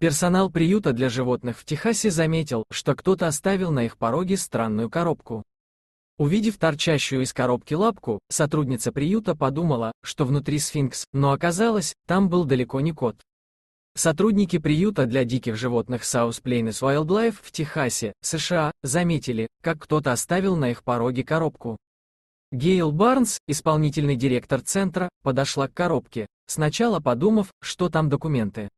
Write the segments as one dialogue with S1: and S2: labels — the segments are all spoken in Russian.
S1: Персонал приюта для животных в Техасе заметил, что кто-то оставил на их пороге странную коробку. Увидев торчащую из коробки лапку, сотрудница приюта подумала, что внутри сфинкс, но оказалось, там был далеко не кот. Сотрудники приюта для диких животных South Plains Wildlife в Техасе, США, заметили, как кто-то оставил на их пороге коробку. Гейл Барнс, исполнительный директор центра, подошла к коробке, сначала подумав, что там документы.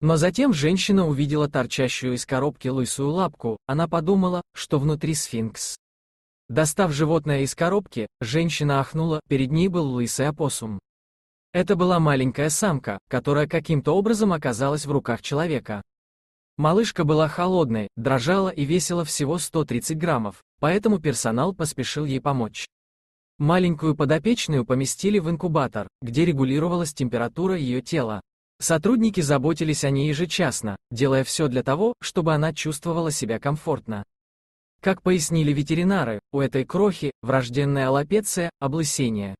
S1: Но затем женщина увидела торчащую из коробки лысую лапку, она подумала, что внутри сфинкс. Достав животное из коробки, женщина ахнула, перед ней был лысый опоссум. Это была маленькая самка, которая каким-то образом оказалась в руках человека. Малышка была холодной, дрожала и весила всего 130 граммов, поэтому персонал поспешил ей помочь. Маленькую подопечную поместили в инкубатор, где регулировалась температура ее тела, Сотрудники заботились о ней ежечасно, делая все для того, чтобы она чувствовала себя комфортно. Как пояснили ветеринары, у этой крохи врожденная аллопеция, облысение.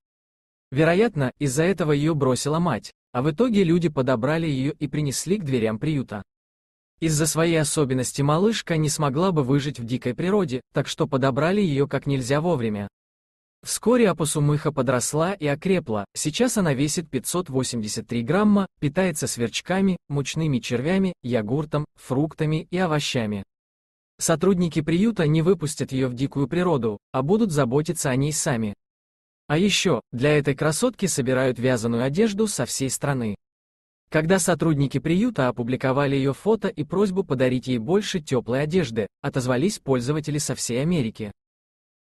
S1: Вероятно, из-за этого ее бросила мать, а в итоге люди подобрали ее и принесли к дверям приюта. Из-за своей особенности малышка не смогла бы выжить в дикой природе, так что подобрали ее как нельзя вовремя. Вскоре опосумыха подросла и окрепла, сейчас она весит 583 грамма, питается сверчками, мучными червями, йогуртом, фруктами и овощами. Сотрудники приюта не выпустят ее в дикую природу, а будут заботиться о ней сами. А еще, для этой красотки собирают вязаную одежду со всей страны. Когда сотрудники приюта опубликовали ее фото и просьбу подарить ей больше теплой одежды, отозвались пользователи со всей Америки.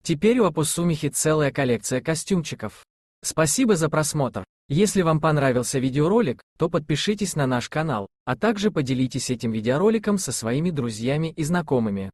S1: Теперь у Апусумихи целая коллекция костюмчиков. Спасибо за просмотр. Если вам понравился видеоролик, то подпишитесь на наш канал, а также поделитесь этим видеороликом со своими друзьями и знакомыми.